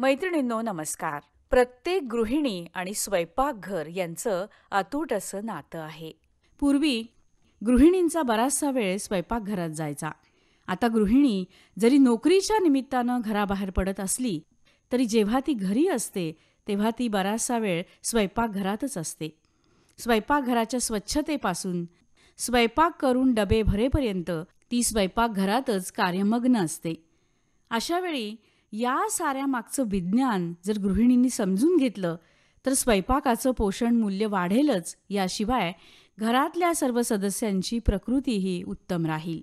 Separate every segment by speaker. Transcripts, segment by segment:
Speaker 1: मैत्रिणींनो नमस्कार प्रत्येक गृहिणी आणि स्वयंपाकघर यांचं अतूट असं नातं आहे पूर्वी गृहिणींचा बराचसा वेळ स्वयंपाकघरात जायचा आता गृहिणी जरी नोकरीच्या निमित्तानं घराबाहेर पडत असली तरी जेव्हा ती घरी असते तेव्हा ती बराचसा वेळ स्वयंपाकघरातच असते स्वयंपाकघराच्या स्वच्छतेपासून स्वयंपाक करून डबे भरेपर्यंत ती स्वयंपाकघरातच कार्यमग्न असते अशावेळी या साऱ्या मागचं विज्ञान जर गृहिणींनी समजून घेतलं तर स्वयंपाकाचं पोषण मूल्य वाढेलच याशिवाय घरातल्या सर्व सदस्यांची प्रकृतीही उत्तम राहील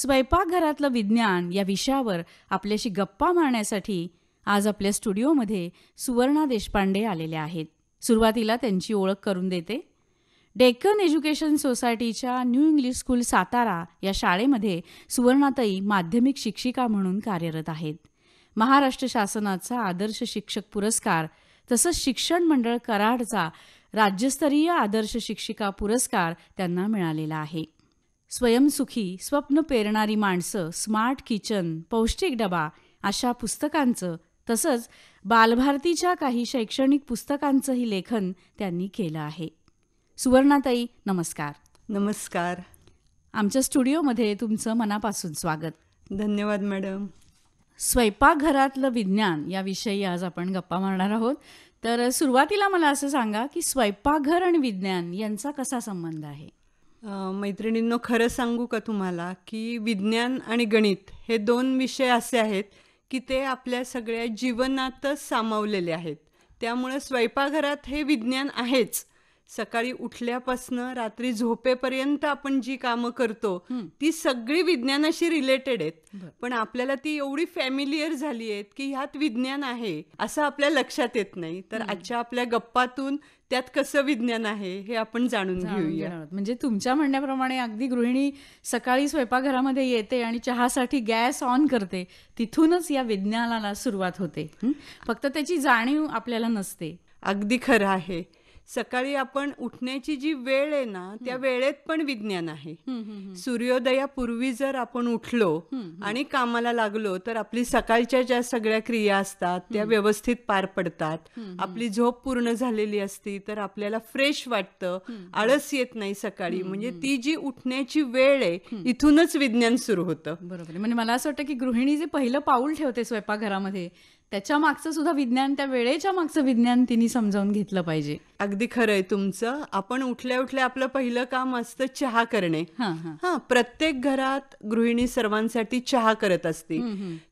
Speaker 1: स्वयंपाकघरातलं विज्ञान या विषयावर आपल्याशी गप्पा मारण्यासाठी आज आपल्या स्टुडिओमध्ये सुवर्णा देशपांडे आलेल्या आहेत सुरुवातीला त्यांची ओळख करून देते डेक्कन एज्युकेशन सोसायटीच्या न्यू इंग्लिश स्कूल सातारा या शाळेमध्ये सुवर्णाताई माध्यमिक शिक्षिका म्हणून कार्यरत आहेत महाराष्ट्र शासनाचा आदर्श शिक्षक पुरस्कार तसंच शिक्षण मंडळ कराडचा राज्यस्तरीय आदर्श शिक्षिका पुरस्कार त्यांना मिळालेला आहे स्वयंसुखी स्वप्न पेरणारी माणसं स्मार्ट किचन पौष्टिक डबा अशा पुस्तकांचं तसंच बालभारतीच्या काही शैक्षणिक पुस्तकांचंही लेखन त्यांनी केलं आहे सुवर्णाताई नमस्कार नमस्कार आमच्या स्टुडिओमध्ये तुमचं मनापासून स्वागत धन्यवाद मॅडम स्वयंपाकघरातलं विज्ञान याविषयी आज आपण गप्पा मारणार आहोत तर सुरुवातीला मला असं सांगा की स्वयंपाकघर आणि विज्ञान यांचा कसा संबंध आहे
Speaker 2: मैत्रिणींनो खरं सांगू का तुम्हाला की विज्ञान आणि गणित हे दोन विषय असे आहेत की ते आपल्या सगळ्या जीवनातच सामावलेले आहेत त्यामुळं स्वयंपाकघरात हे विज्ञान आहेच सकाळी उठल्यापासून रात्री झोपेपर्यंत आपण जी कामं करतो ती सगळी विज्ञानाशी रिलेटेड आहेत पण आपल्याला ती एवढी फॅमिलियर झाली आहेत की ह्यात विज्ञान आहे असं आपल्या लक्षात येत नाही तर आजच्या आपल्या गप्पातून त्यात कसं विज्ञान आहे हे आपण जाणून घेऊया
Speaker 1: म्हणजे तुमच्या म्हणण्याप्रमाणे अगदी गृहिणी सकाळी स्वयंपाकघरामध्ये येते आणि चहासाठी गॅस ऑन करते तिथूनच या विज्ञानाला सुरुवात होते फक्त त्याची जाणीव आपल्याला नसते अगदी खरं आहे सकाळी आपण
Speaker 2: उठण्याची जी वेळ आहे ना त्या वेळेत पण विज्ञान आहे सूर्योदयापूर्वी जर आपण उठलो आणि कामाला लागलो तर आपली सकाळच्या ज्या सगळ्या क्रिया असतात त्या व्यवस्थित पार पडतात आपली झोप पूर्ण झालेली असती तर आपल्याला फ्रेश वाटतं आळस येत नाही सकाळी म्हणजे ती जी उठण्याची वेळ आहे इथूनच
Speaker 1: विज्ञान सुरू होतं बरोबर म्हणजे मला असं वाटतं की गृहिणी जे पहिलं पाऊल ठेवते स्वयंपाकघरामध्ये त्याच्या मागचं सुद्धा विज्ञान त्या वेळेच्या मागचं विज्ञान तिने समजावून घेतलं पाहिजे अगदी खरंय तुमचं
Speaker 2: आपण उठल्या उठल्या आपलं पहिलं काम असतं चहा करणे हा प्रत्येक घरात गृहिणी सर्वांसाठी चहा करत असते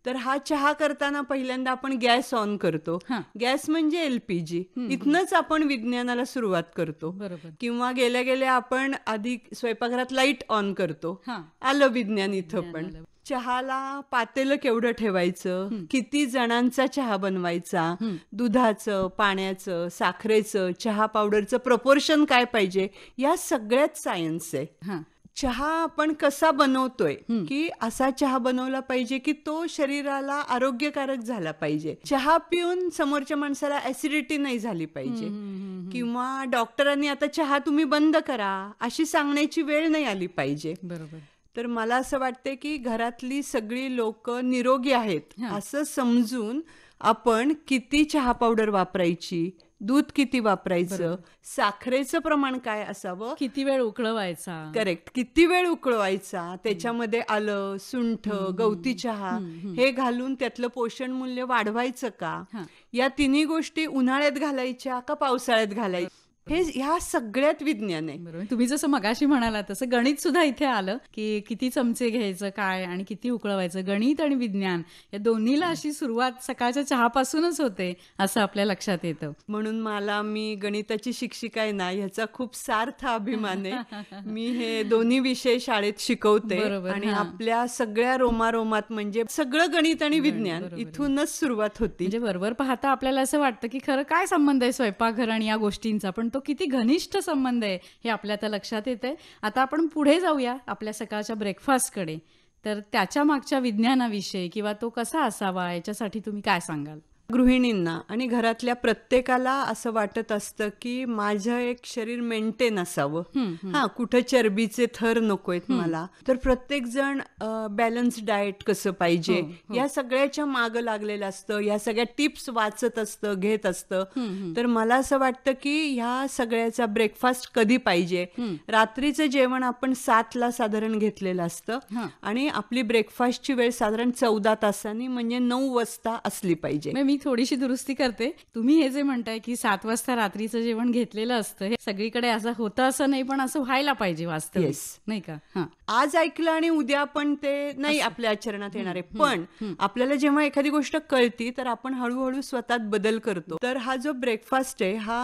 Speaker 2: तर हा चहा करताना पहिल्यांदा आपण गॅस ऑन करतो गॅस म्हणजे एलपीजी इथनच आपण विज्ञानाला सुरुवात करतो किंवा गेल्या गेल्या आपण आधी स्वयंपाकघरात लाईट ऑन करतो आलं विज्ञान इथं पण चहाला पातेलं केवढं ठेवायचं किती जणांचा चहा बनवायचा दुधाचं पाण्याचं साखरेचं चहा पावडरचं प्रपोर्शन काय पाहिजे या सगळ्यात सायन्स आहे चहा आपण कसा बनवतोय की असा चहा बनवला पाहिजे की तो शरीराला आरोग्यकारक झाला पाहिजे चहा पिऊन समोरच्या माणसाला ऍसिडिटी नाही झाली पाहिजे किंवा डॉक्टरांनी आता चहा तुम्ही बंद करा अशी सांगण्याची वेळ नाही आली पाहिजे बरोबर तर मला असं वाटते की घरातली सगळी लोक निरोगी आहेत असं समजून आपण किती चहा पावडर वापरायची दूध किती वापरायचं साखरेचं प्रमाण काय असावं किती वेळ उकळवायचा करेक्ट किती वेळ उकळवायचा त्याच्यामध्ये आलं सुंठ गवती चहा हे घालून त्यातलं पोषण मूल्य वाढवायचं का या तिन्ही गोष्टी उन्हाळ्यात घालायच्या का पावसाळ्यात घालायच्या हे ह्या
Speaker 1: सगळ्यात विज्ञान आहे म्हणजे तुम्ही जसं मगाशी म्हणाला तसं गणित सुद्धा इथे आलं की किती चमचे घ्यायचं काय आणि किती उकळवायचं गणित आणि विज्ञान या दोन्हीला अशी सुरुवात सकाळच्या चहापासूनच होते असं आपल्या लक्षात येतं
Speaker 2: म्हणून मला मी गणिताची शिक्षिका आहे ना ह्याचा खूप सार्थ अभिमान आहे मी हे दोन्ही विषय शाळेत शिकवते आणि
Speaker 1: आपल्या सगळ्या रोमारोमात म्हणजे सगळं गणित आणि विज्ञान इथूनच सुरुवात होती म्हणजे बरोबर पाहता आपल्याला असं वाटतं की खरं काय संबंध आहे स्वयंपाकघर आणि या गोष्टींचा पण तो तो किती घनिष्ठ संबंध आहे हे आपल्या आता लक्षात येत आहे आता आपण पुढे जाऊया आपल्या सकाळच्या ब्रेकफास्टकडे तर त्याच्या मागच्या विज्ञानाविषयी किंवा तो कसा असावा याच्यासाठी तुम्ही काय सांगाल
Speaker 2: गृहिणींना आणि घरातल्या प्रत्येकाला असं वाटत असतं की माझं एक शरीर मेंटेन असावं हा कुठं चरबीचे थर नकोयत मला तर प्रत्येक जण बॅलन्स डाएट कसं पाहिजे हो, हो. या सगळ्याच्या माग लागलेलं असतं या सगळ्या टिप्स वाचत असतं घेत असतं तर मला असं वाटतं की ह्या सगळ्याचा ब्रेकफास्ट कधी पाहिजे रात्रीचं जेवण आपण सातला साधारण घेतलेलं असतं आणि आपली ब्रेकफास्टची वेळ साधारण चौदा तासांनी म्हणजे नऊ वाजता असली पाहिजे
Speaker 1: म्हणजे थोडीशी दुरुस्ती करते तुम्ही हे जे म्हणताय की सात वाजता रात्रीचं जेवण घेतलेलं असतं हे सगळीकडे असं होतं असं नाही पण असं व्हायला पाहिजे वास्तव नाही का आज ऐकलं आणि उद्या
Speaker 2: पण ते नाही आपल्या आचरणात येणार आहे पण आपल्याला जेव्हा एखादी गोष्ट कळती तर आपण हळूहळू स्वतःत बदल करतो तर हा जो ब्रेकफास्ट आहे हा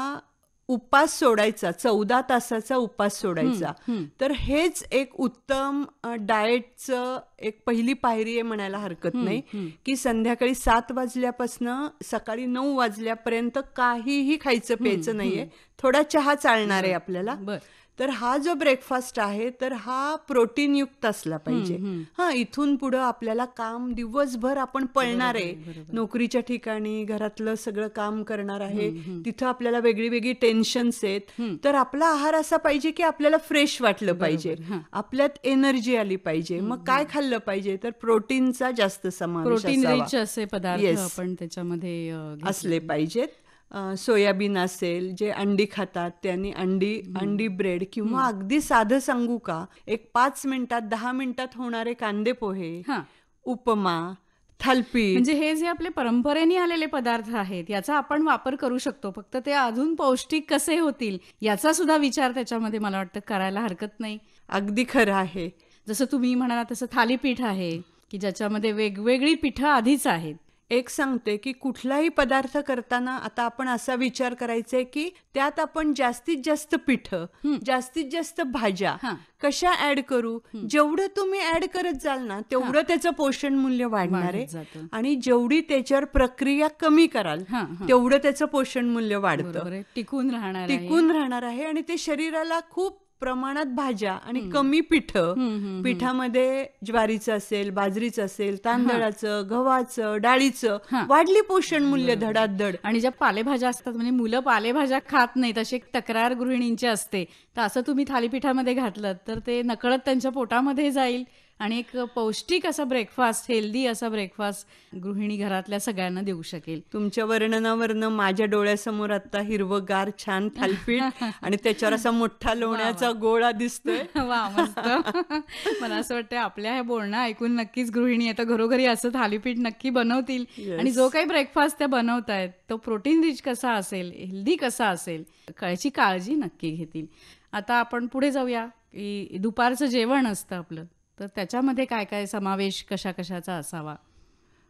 Speaker 2: उपास सोडायचा चौदा तासाचा उपास सोडायचा तर हेच एक उत्तम डाएटचं एक पहिली पायरी आहे म्हणायला हरकत नाही की संध्याकाळी सात वाजल्यापासून सकाळी नऊ वाजल्यापर्यंत काहीही खायचं प्यायचं नाहीये थोडा चहा चालणार आहे आपल्याला तर हा जो ब्रेकफास्ट आहे तर हा प्रोटीन युक्त असला पाहिजे हा इथून पुढं आपल्याला काम दिवसभर आपण पळणार आहे नोकरीच्या ठिकाणी घरातलं सगळं काम करणार आहे तिथं आपल्याला वेगळी वेगळी टेन्शन्स आहेत तर आपला आहार असा पाहिजे की आपल्याला फ्रेश वाटलं पाहिजे आपल्यात एनर्जी आली पाहिजे मग काय खाल्लं पाहिजे तर प्रोटीनचा जास्त समावेश प्रोटीन रिच असे पदार्थ आपण
Speaker 1: त्याच्यामध्ये असले
Speaker 2: पाहिजेत सोयाबीन असेल जे अंडी खातात त्यांनी अंडी अंडी ब्रेड किंवा अगदी साध सांगू का एक पाच मिनिटात दहा मिनिटात होणारे कांदे पोहे उपमा थालपी म्हणजे
Speaker 1: हे जे आपले परंपरेने आलेले पदार्थ आहेत याचा आपण वापर करू शकतो फक्त ते अजून पौष्टिक कसे होतील याचा सुद्धा विचार त्याच्यामध्ये मला वाटतं करायला हरकत नाही अगदी खरं आहे जसं तुम्ही म्हणाला तसं थालीपीठ आहे की ज्याच्यामध्ये वेगवेगळी पिठं आधीच आहेत एक सांगते की कुठलाही
Speaker 2: पदार्थ करताना आता आपण असा विचार करायचा की त्यात आपण जास्तीत जास्त पीठ जास्तीत जास्त भाज्या कशा ऍड करू जेवढं तुम्ही ऍड करत जाल ना तेवढं त्याचं पोषण मूल्य वाढणार आहे आणि जेवढी त्याच्यावर प्रक्रिया कमी कराल तेवढं त्याचं पोषण मूल्य वाढतं
Speaker 1: टिकून राहणार
Speaker 2: टिकून राहणार आहे आणि ते शरीराला खूप प्रमाणात भाज्या आणि कमी पीठ पिठामध्ये ज्वारीचं असेल बाजरीचं असेल तांदळाचं गव्हाचं डाळीचं वाढली पोषण मूल्य
Speaker 1: धड आणि ज्या पालेभाज्या असतात म्हणजे मुलं पालेभाज्या खात नाहीत अशी तक्रार गृहिणींची असते तर असं तुम्ही थालीपीठामध्ये घातलं तर ते नकळत त्यांच्या पोटामध्ये जाईल आणि एक पौष्टिक असा ब्रेकफास्ट हेल्दी असा ब्रेकफास्ट गृहिणी घरातल्या सगळ्यांना देऊ शकेल
Speaker 2: तुमच्या वर्णनावरनं माझ्या डोळ्यासमोर आता हिरवं गार छान थालपीठ आणि त्याच्यावर असा मोठा लोण्याचा गोळा दिसतोय
Speaker 1: वा मस्त मला असं वाटतं आपल्या हे बोलणं ऐकून नक्कीच गृहिणी आता घरोघरी असं थालीपीठ नक्की बनवतील आणि जो काही ब्रेकफास्ट त्या बनवतायत तो प्रोटीन रिच कसा असेल हेल्दी कसा असेल कळची काळजी नक्की घेतील आता आपण पुढे जाऊया की दुपारचं जेवण असतं आपलं तर त्याच्यामध्ये काय काय समावेश कशा कशाचा असावा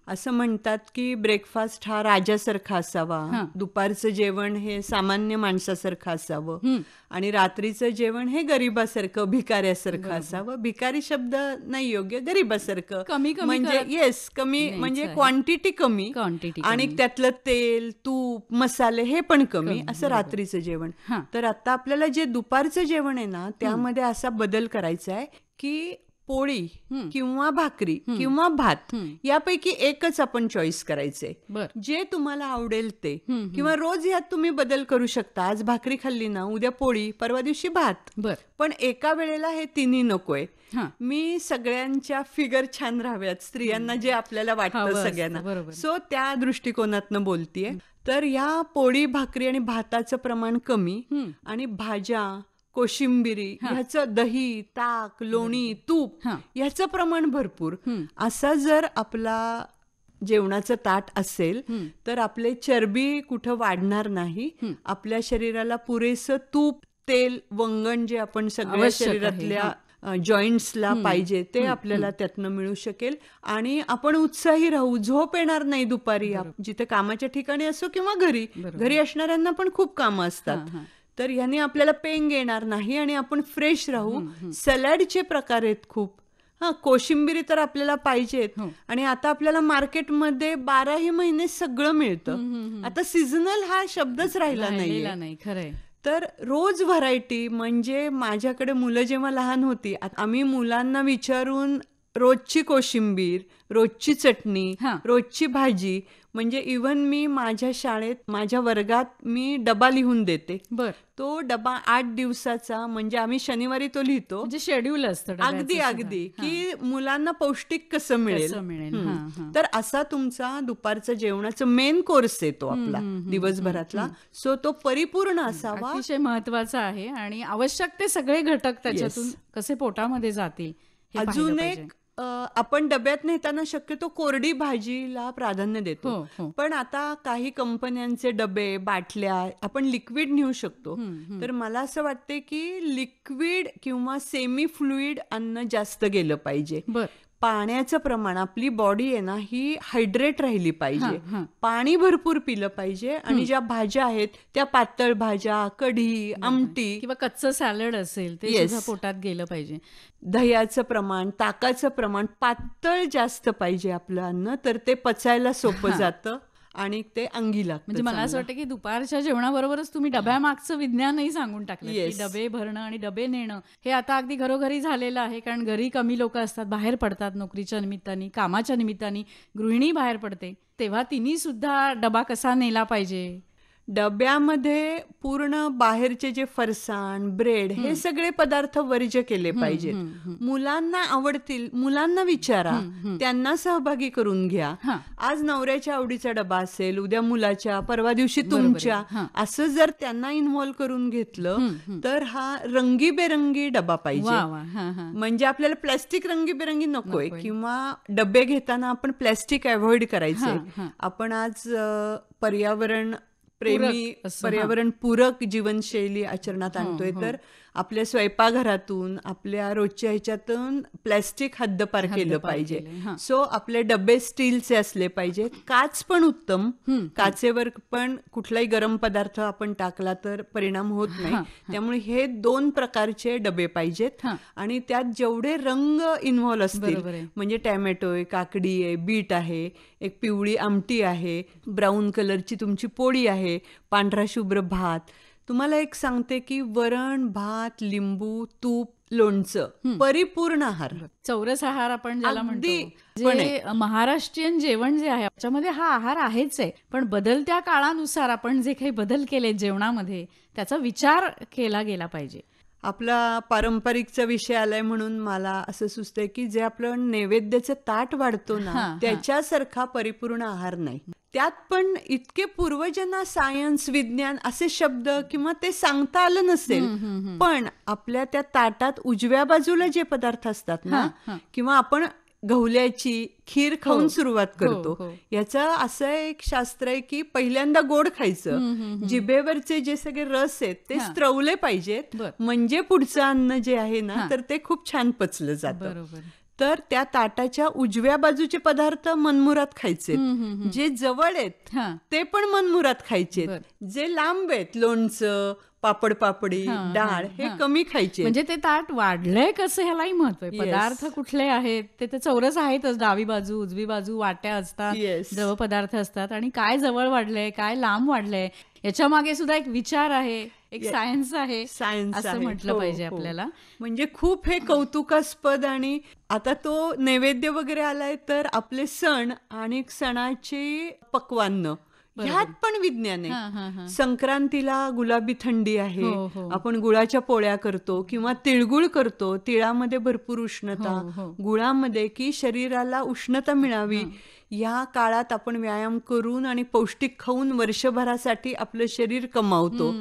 Speaker 1: असं म्हणतात की ब्रेकफास्ट हा
Speaker 2: राजासारखा असावा दुपारचं जेवण हे सामान्य माणसासारखं असावं आणि रात्रीचं जेवण हे गरीबासारखं भिकाऱ्यासारखं असावं भिकारी शब्द नाही योग्य गरीबासारखं कमी म्हणजे येस
Speaker 1: कमी म्हणजे क्वांटिटी कमी क्वांटिटी आणि
Speaker 2: त्यातलं तेल तूप मसाले हे पण कमी असं रात्रीचं जेवण तर आता आपल्याला जे दुपारचं जेवण आहे ना त्यामध्ये असा बदल करायचा आहे की पोळी किंवा भाकरी किंवा भात यापैकी एकच आपण चॉईस करायचे जे तुम्हाला आवडेल ते किंवा रोज यात तुम्ही बदल करू शकता आज भाकरी खाल्ली ना उद्या पोळी परवा दिवशी भात पण एका वेळेला हे तिन्ही नकोय मी सगळ्यांच्या फिगर छान राहाव्यात स्त्रियांना जे आपल्याला वाटतं सगळ्यांना सो त्या दृष्टिकोनातनं बोलतीये तर या पोळी भाकरी आणि भाताचं प्रमाण कमी आणि भाज्या कोशिंबिरी ह्याचं दही ताक लोणी तूप ह्याचं प्रमाण भरपूर असा जर आपला जेवणाचं ताट असेल तर आपले चरबी कुठं वाढणार नाही आपल्या शरीराला पुरेसं तूप तेल वंगण जे आपण सगळ्या शरीरातल्या जॉईंट्सला पाहिजे ते आपल्याला त्यातनं मिळू शकेल आणि आपण उत्साही राहू झोप येणार नाही दुपारी जिथे कामाच्या ठिकाणी असो किंवा घरी घरी असणाऱ्यांना पण खूप कामं असतात तर ह्याने आपल्याला पेंग येणार नाही आणि आपण फ्रेश राहू सॅलडचे प्रकार आहेत खूप हा कोशिंबिरी तर आपल्याला पाहिजेत हो. आणि आता आपल्याला मार्केटमध्ये बाराही महिने सगळं मिळतं आता सीझनल हा शब्दच राहिला नाही खरंय तर रोज व्हरायटी म्हणजे माझ्याकडे मुलं जेव्हा लहान होती आम्ही मुलांना विचारून रोजची कोशिंबीर रोजची चटणी रोजची भाजी म्हणजे इव्हन मी माझ्या शाळेत माझ्या वर्गात मी डबा लिहून देते बर तो डबा आठ दिवसाचा म्हणजे आम्ही शनिवारी तो लिहितो शेड्यूल म्हणजे असतं अगदी अगदी की मुलांना पौष्टिक कसं मिळेल तर असा तुमचा दुपारचा जेवणाचा मेन
Speaker 1: कोर्स येतो आपला दिवसभरातला सो तो परिपूर्ण असावा अतिशय महत्वाचा आहे आणि आवश्यक ते सगळे घटक त्याच्यातून कसे पोटामध्ये जातील अजून एक
Speaker 2: आपण डब्यात नेताना शक्यतो कोरडी भाजीला प्राधान्य देतो हो, हो. पण आता काही कंपन्यांचे डबे बाटल्या आपण लिक्विड नेऊ शकतो तर मला असं वाटते की लिक्विड किंवा सेमी फ्लुईड अन्न जास्त गेलं पाहिजे पाण्याचं प्रमाण आपली बॉडी आहे ना ही हायड्रेट राहिली पाहिजे पाणी भरपूर पिलं पाहिजे आणि ज्या भाज्या आहेत त्या पातळ भाज्या कढी आमटी किंवा कच्चं सॅलड असेल ते पोटात गेलं पाहिजे दह्याचं प्रमाण ताकाचं प्रमाण पातळ जास्त पाहिजे आपलं अन्न तर ते पचायला सोपं जातं आणि ते अंगी लागतं
Speaker 1: म्हणजे मला असं वाटतं की दुपारच्या जेवणाबरोबरच तुम्ही डब्यामागचं विज्ञानही सांगून टाकलं yes. डबे भरणं आणि डबे नेणं हे आता अगदी घरोघरी झालेलं आहे कारण घरी कमी लोक असतात बाहेर पडतात नोकरीच्या निमित्ताने कामाच्या निमित्ताने गृहिणी बाहेर पडते तेव्हा तिने सुद्धा डबा कसा नेला पाहिजे डब्यामध्ये पूर्ण बाहेरचे जे फरसाण
Speaker 2: ब्रेड हे सगळे पदार्थ वर्ज्य केले पाहिजेत मुलांना आवडतील मुलांना विचारा त्यांना सहभागी करून घ्या आज नवऱ्याच्या आवडीचा डबा असेल उद्या मुलाच्या परवा दिवशी तुमच्या असं जर त्यांना इन्व्हॉल्व्ह करून घेतलं तर हा रंगीबेरंगी डबा पाहिजे म्हणजे आपल्याला प्लॅस्टिक रंगीबेरंगी नकोय किंवा डबे घेताना आपण प्लॅस्टिक अव्हॉइड करायचे आपण आज पर्यावरण प्रेमी पर्यावरण पूरक जीवनशैली आचरणात हो, आणतोय हो. तर आपल्या स्वयंपाकघरातून आपल्या रोजच्या ह्याच्यातून प्लॅस्टिक हद्दपार केलं पाहिजे सो आपले डबे स्टीलचे असले पाहिजे काच पण उत्तम काचेवर पण कुठलाही गरम पदार्थ आपण टाकला तर परिणाम होत नाही त्यामुळे हे दोन प्रकारचे डबे पाहिजेत आणि त्यात जेवढे रंग इन्व्हॉल्व्ह असतील म्हणजे टॅमॅटो आहे काकडी आहे बीट आहे एक पिवळी आमटी आहे ब्राऊन कलरची तुमची पोळी आहे पांढरा शुभ्र भात तुम्हाला एक सांगते की वरण भात लिंबू तूप लोणचं परिपूर्ण आहार
Speaker 1: चौरस आहार आपण ज्याला म्हणतो महाराष्ट्रीयन जेवण जे आहे त्याच्यामध्ये हा आहार आहेच आहे पण बदलत्या काळानुसार आपण जे काही बदल केले जेवणामध्ये त्याचा विचार केला गेला पाहिजे
Speaker 2: आपला पारंपरिकचा विषय आलाय म्हणून मला असं सुचतंय की जे आपलं नैवेद्याचं ताट वाढतो ना त्याच्यासारखा परिपूर्ण आहार नाही त्यात पण इतके पूर्वजांना सायन्स विज्ञान असे शब्द किंवा ते सांगता आलं नसेल पण आपल्या त्या ताटात उजव्या बाजूला जे पदार्थ असतात ना किंवा आपण गवल्याची खीर हो, खाऊन सुरुवात हो, करतो हो. याचा असं एक शास्त्र आहे की पहिल्यांदा गोड खायचं जिभेवरचे जे सगळे रस आहेत ते स्त्रवले पाहिजेत म्हणजे पुढचं अन्न जे आहे ना तर ते खूप छान पचलं जातं तर त्या ताटाच्या उजव्या बाजूचे पदार्थ मनमुरात खायचे जे जवळ आहेत ते पण मनमुरात खायचे जे लांब आहेत लोणचं पापड पापडी डाळ हे
Speaker 1: कमी खायचे म्हणजे ते ताट वाढलंय कसं ह्यालाही महत्व आहे पदार्थ कुठले आहेत ते तर चौरस आहेतच डावी बाजू उजवी बाजू वाट्या असतात द्रव पदार्थ असतात आणि काय जवळ वाढलंय काय लांब वाढलंय याच्या मागे सुद्धा एक विचार आहे एक सायन्स आहे सायन्स असं म्हटलं हो, पाहिजे हो. आपल्याला म्हणजे खूप हे कौतुकास्पद आणि आता तो
Speaker 2: नैवेद्य वगैरे आलाय तर आपले सण आणि सणाचे पक्वान्न ह्यात पण विज्ञान आहे संक्रांतीला गुलाबी थंडी आहे हो, हो. आपण गुळाच्या पोळ्या करतो किंवा तिळगुळ करतो तिळामध्ये भरपूर उष्णता हो, गुळामध्ये की शरीराला उष्णता मिळावी या काळात आपण व्यायाम करून आणि पौष्टिक खाऊन वर्षभरासाठी आपलं शरीर कमावतो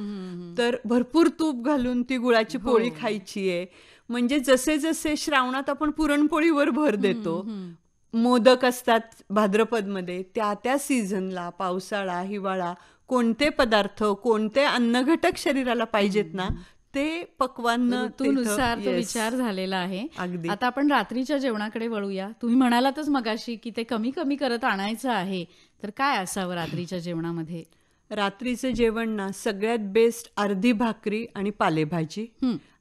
Speaker 2: तर भरपूर तूप घालून ती गुळाची पोळी खायची आहे म्हणजे जसे जसे श्रावणात आपण पुरणपोळीवर भर देतो मोदक असतात भाद्रपद मध्ये त्या त्या सीझनला पावसाळा हिवाळा कोणते पदार्थ कोणते अन्न घटक शरीराला पाहिजेत ना ते
Speaker 1: पक्वान नुसार विचार झालेला आहे अगदी आता आपण रात्रीच्या जेवणाकडे वळूया तुम्ही म्हणालातच मगाशी की ते कमी कमी करत आणायचं आहे तर काय असावं रात्रीच्या जेवणामध्ये
Speaker 2: रात्रीचं जेवण ना सगळ्यात बेस्ट अर्धी भाकरी आणि पालेभाजी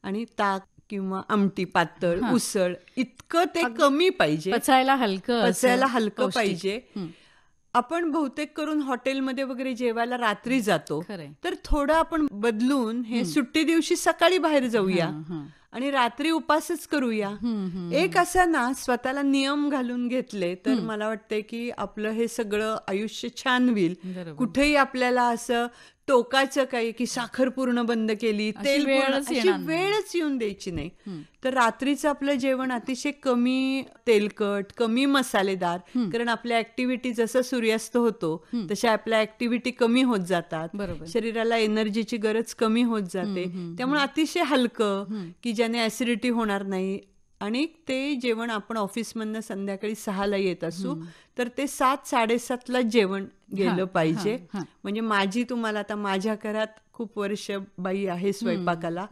Speaker 2: आणि ताक किंवा आमटी पातळ उसळ इतकं ते कमी पाहिजे
Speaker 1: पचायला हलकं पचायला हलकं पाहिजे
Speaker 2: आपण बहुतेक करून हॉटेलमध्ये वगैरे जेवायला रात्री जातो तर थोडं आपण बदलून हे सुट्टी दिवशी सकाळी बाहेर जाऊया आणि रात्री उपासच करूया एक असा ना स्वतःला नियम घालून घेतले तर मला वाटते की आपलं हे सगळं आयुष्य छान होईल कुठेही आपल्याला असं टोकाचं काही की साखर पूर्ण बंद केली तेल वेळच येऊन द्यायची नाही तर रात्रीचं आपलं जेवण अतिशय कमी तेलकट कमी मसालेदार कारण आपल्या ऍक्टिव्हिटी जसं सूर्यास्त होतो तशा आपल्या ऍक्टिव्हिटी कमी होत जातात शरीराला एनर्जीची गरज कमी होत जाते त्यामुळे अतिशय हलकं की ज्याने ऍसिडिटी होणार नाही आणि ते जेवण आपण ऑफिसमधनं संध्याकाळी सहाला येत असू तर ते सात साडेसातला जेवण गेलं पाहिजे म्हणजे माझी तुम्हाला आता माझ्या घरात खूप वर्ष बाई आहे स्वयंपाकाला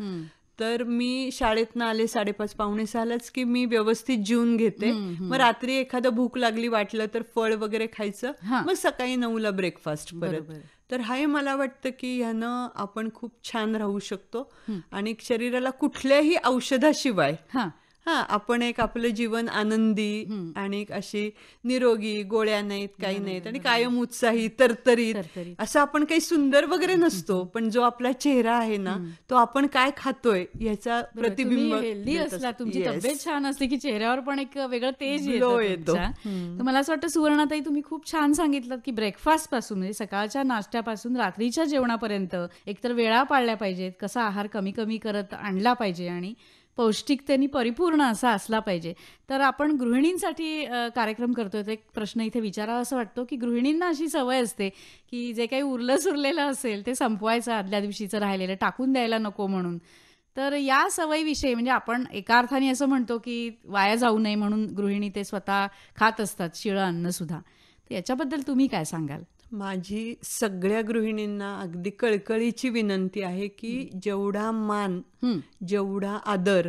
Speaker 2: तर मी शाळेतनं आले साडेपाच पावणे सहालाच की मी व्यवस्थित जीवन घेते मग रात्री एखादं भूक लागली वाटलं तर फळ वगैरे खायचं मग सकाळी नऊला ब्रेकफास्ट परत तर हाय मला वाटतं की ह्यानं आपण खूप छान राहू शकतो आणि शरीराला कुठल्याही औषधाशिवाय हा आपण एक आपलं जीवन आनंदी आणि अशी निरोगी गोळ्या नाहीत काही नाहीत आणि कायम उत्साही तरतरी असं आपण काही सुंदर वगैरे नसतो पण जो आपला चेहरा आहे ना तो आपण काय खातोय याचा प्रतिबिंब हेल्दी असला तुमची तब्येत छान
Speaker 1: असली की चेहऱ्यावर पण एक वेगळं तेज येतो मला असं वाटतं सुवर्णाताई तुम्ही खूप छान सांगितलं की ब्रेकफास्ट पासून म्हणजे सकाळच्या नाश्त्यापासून रात्रीच्या जेवणापर्यंत एकतर वेळा पाळल्या पाहिजेत कसा आहार कमी कमी करत आणला पाहिजे आणि पौष्टिकतेने परिपूर्ण असा असला पाहिजे तर आपण गृहिणींसाठी कार्यक्रम करतोय एक प्रश्न इथे विचारावा असं वाटतो की गृहिणींना अशी सवय असते की जे काही उरलं सुरलेलं असेल ते संपवायचं आदल्या दिवशीचं राहिलेलं टाकून द्यायला नको म्हणून तर या सवयीविषयी म्हणजे आपण एका अर्थाने असं म्हणतो की वाया जाऊ नये म्हणून गृहिणी ते स्वतः खात असतात शिळं अन्नसुद्धा तर याच्याबद्दल तुम्ही काय सांगाल
Speaker 2: माझी सगळ्या गृहिणींना अगदी कळकळीची विनंती आहे की जेवढा मान जेवढा आदर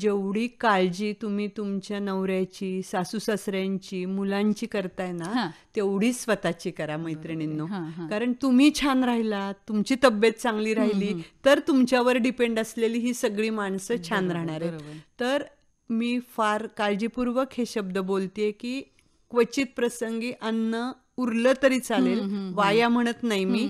Speaker 2: जेवढी काळजी तुम्ही तुमच्या नवऱ्याची सासू सासऱ्यांची मुलांची करताय ना तेवढी स्वतःची करा मैत्रिणींनो कारण तुम्ही छान राहिला तुमची तब्येत चांगली राहिली तर तुमच्यावर डिपेंड असलेली ही सगळी माणसं छान राहणार आहेत तर मी फार काळजीपूर्वक हे शब्द बोलते की क्वचित प्रसंगी अन्न उरलं तरी चालेल वाया म्हणत नाही मी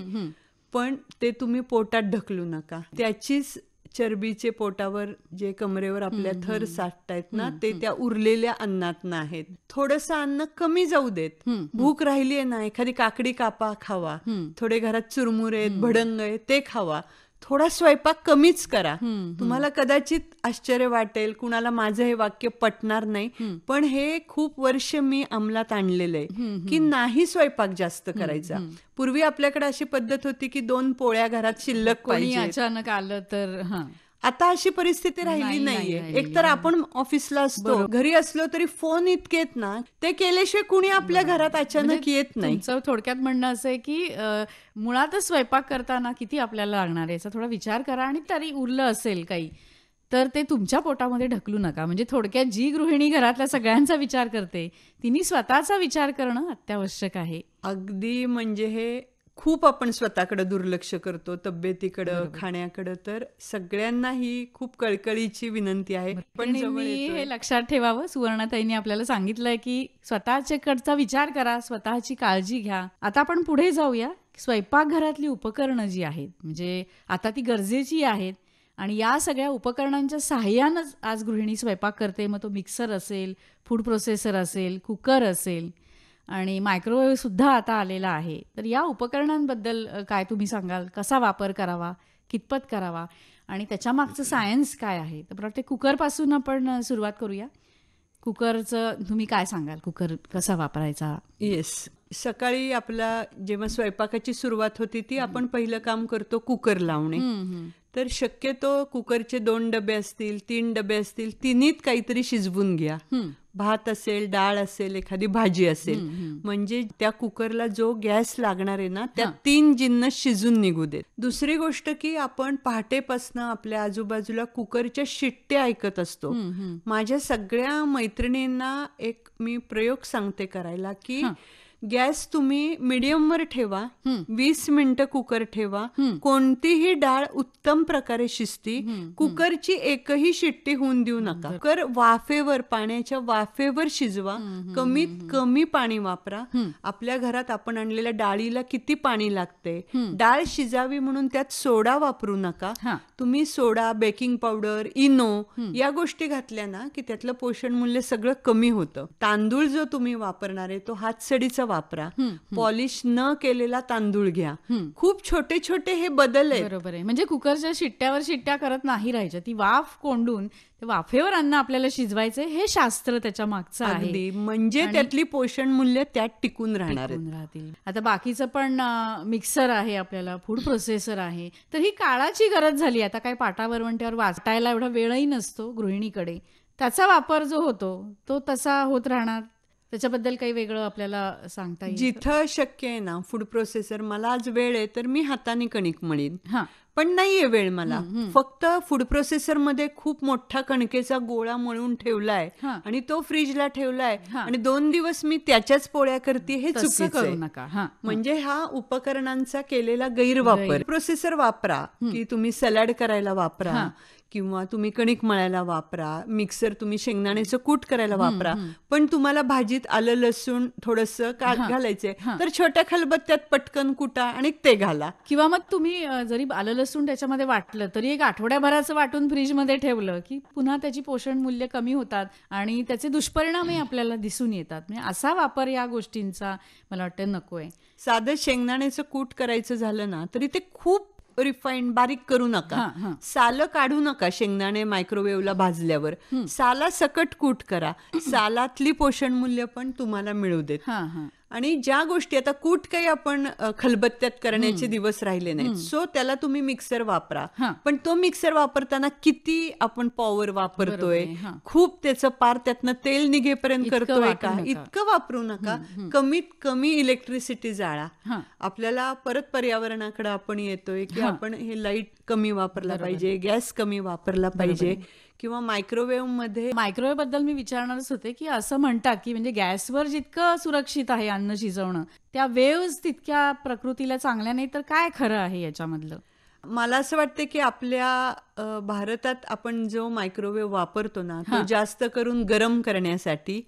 Speaker 2: पण ते तुम्ही पोटात ढकलू नका त्याचीच चरबीचे पोटावर जे कमरेवर आपल्या थर साठतायत ना ते त्या उरलेल्या अन्नात आहेत थोडस अन्न कमी जाऊ देत भूक राहिली आहे ना एखादी काकडी कापा खावा थोडे घरात चुरमुरे आहेत भडंग आहेत ते खावा थोडा स्वयंपाक कमीच करा तुम्हाला कदाचित आश्चर्य वाटेल कुणाला माझं हे वाक्य पटणार नाही पण हे खूप वर्ष मी अंमलात आणलेलं आहे की नाही स्वयंपाक जास्त करायचा पूर्वी आपल्याकडे अशी पद्धत होती की दोन पोळ्या घरात शिल्लक कोणी अचानक
Speaker 1: आलं तर
Speaker 2: आता अशी परिस्थिती राहिली नाहीये एकतर आपण ऑफिसला असतो घरी असलो तरी फोन इतके
Speaker 1: येत ना ते केल्याशिवाय कुणी आपल्या घरात अचानक म्हणजे येत नाही थोडक्यात म्हणणं असं आहे की मुळातच स्वयंपाक करताना किती आपल्याला लागणार आहे याचा थोडा विचार करा आणि तरी उरलं असेल काही तर ते तुमच्या पोटामध्ये ढकलू नका म्हणजे थोडक्यात जी गृहिणी घरातल्या सगळ्यांचा विचार करते तिने स्वतःचा विचार करणं अत्यावश्यक आहे
Speaker 2: अगदी म्हणजे हे खूप आपण स्वतःकडे दुर्लक्ष करतो तब्येतीकडं खाण्याकडं तर सगळ्यांना ही खूप कळकळीची विनंती आहे पण हे
Speaker 1: लक्षात ठेवावं सुवर्णाताईने आपल्याला सांगितलंय की स्वतःच्याकडचा विचार करा स्वतःची काळजी घ्या आता आपण पुढे जाऊया स्वयंपाकघरातली उपकरणं जी आहेत म्हणजे आता ती गरजेची आहेत आणि या सगळ्या उपकरणांच्या सहाय्यानंच आज गृहिणी स्वयंपाक करते मग तो मिक्सर असेल फूड प्रोसेसर असेल कुकर असेल आणि सुद्धा आता आलेला आहे तर या उपकरणांबद्दल काय तुम्ही सांगाल कसा वापर करावा कितपत करावा आणि त्याच्या मागचं सायन्स काय आहे तर मला वाटते कुकरपासून आपण सुरुवात करूया कुकरचं तुम्ही काय सांगाल कुकर कसा वापरायचा येस सकाळी आपला जेव्हा स्वयंपाकाची
Speaker 2: सुरुवात होती ती आपण पहिलं काम करतो कुकर लावणे तर शक्यतो कुकरचे दोन डबे असतील तीन डबे असतील तिन्हीत काहीतरी शिजवून घ्या भात असेल डाळ असेल एखादी भाजी असेल म्हणजे त्या कुकरला जो गॅस लागणार आहे ना त्या तीन जिन्नस शिजून निघू देत दुसरी गोष्ट की आपण पहाटेपासनं आपल्या आजूबाजूला कुकरच्या शिट्टे ऐकत असतो माझ्या सगळ्या मैत्रिणींना एक मी प्रयोग सांगते करायला की गॅस तुम्ही वर ठेवा वीस मिनिटं कुकर ठेवा कोणतीही डाळ उत्तम प्रकारे शिजती कुकरची एकही शिट्टी होऊन देऊ नका कुकर वाफेवर पाण्याच्या वाफेवर शिजवा कमीत कमी पाणी वापरा आपल्या घरात आपण आणलेल्या डाळीला किती पाणी लागते डाळ शिजावी म्हणून त्यात सोडा वापरू नका तुम्ही सोडा बेकिंग पावडर इनो या गोष्टी घातल्या ना की त्यातलं पोषण मूल्य सगळं कमी होतं तांदूळ जो तुम्ही वापरणार आहे तो हातसडीचा वापरा पॉलिश न केलेला तांदूळ घ्या
Speaker 1: खूप छोटे छोटे हे बदल आहे बरोबर आहे म्हणजे कुकरच्या शिट्ट्यावर शिट्ट्या करत नाही राहायच्या ती वाफ कोंडून वाफेवर अन्न आपल्याला शिजवायचंय हे शास्त्र त्याच्या मागचं आहे म्हणजे त्यातली पोषण मूल्य त्यात टिकून राहणार राहतील आता बाकीचं पण मिक्सर आहे आपल्याला फूड प्रोसेसर आहे तर ही काळाची गरज झाली आता काय पाटावर वंट्यावर वाटायला एवढा वेळही नसतो गृहिणीकडे त्याचा वापर जो होतो तो तसा होत राहणार त्याच्याबद्दल काही वेगळं आपल्याला सांगता येईल
Speaker 2: जिथं शक्य आहे ना फूड प्रोसेसर मला आज वेळ आहे तर मी हाताने कणिक मळीन पण नाहीये वेळ मला फक्त फूड प्रोसेसर मध्ये खूप मोठा कणकेचा गोळा मळून ठेवलाय आणि तो फ्रीजला ठेवलाय आणि दोन दिवस मी त्याच्याच पोळ्या करते हे चुकी करू नका म्हणजे हा उपकरणांचा केलेला गैरवापर प्रोसेसर वापरा की तुम्ही सलाड करायला वापरा किंवा तुम्ही कणिक मळायला वापरा मिक्सर तुम्ही शेंगदाण्याचं कूट करायला वापरा पण तुम्हाला भाजीत आलं लसूण थोडस का घालायचंय तर छोट्या खलबत्त्यात पटकन कुटा आणि ते घाला
Speaker 1: किंवा मग तुम्ही जरी आलं लसूण त्याच्यामध्ये वाटलं तरी एक आठवड्याभराचं वाटून फ्रीजमध्ये ठेवलं की पुन्हा त्याची पोषण मूल्य कमी होतात आणि त्याचे दुष्परिणामही आपल्याला दिसून येतात म्हणजे असा वापर या गोष्टींचा मला वाटतं नकोय साधं शेंगदाण्याचं
Speaker 2: कूट करायचं झालं ना तरी ते खूप रिफाईंड बारीक करू नका साल काढू नका शेंगदाणे मायक्रोवेव्हला भाजल्यावर साला सकट कूट करा सालातली पोषण मूल्य पण तुम्हाला मिळू देत आणि ज्या गोष्टी आता कूट काही आपण खलबत्त्यात करण्याचे दिवस राहिले नाहीत सो त्याला तुम्ही मिक्सर वापरा पण तो मिक्सर वापरताना किती आपण पॉवर वापरतोय खूप त्याचं पार त्यातनं तेल निघेपर्यंत करतोय का इतकं वापरू नका कमीत कमी इलेक्ट्रिसिटी जाळा आपल्याला परत पर्यावरणाकडे आपण येतोय की आपण हे लाईट कमी वापरला पाहिजे गॅस कमी वापरला पाहिजे
Speaker 1: किंवा मायक्रोवेव्ह मध्ये मायक्रोवेव्ह बद्दल मी विचारणारच होते की असं म्हणतात की म्हणजे गॅसवर जितकं सुरक्षित आहे अन्न शिजवणं त्या वेव्ह तितक्या प्रकृतीला चांगल्या नाही तर काय खरं आहे याच्यामधलं
Speaker 2: मला असं वाटतं की आपल्या भारतात आपण जो मायक्रोवेव्ह वापरतो ना तो जास्त करून गरम करण्यासाठी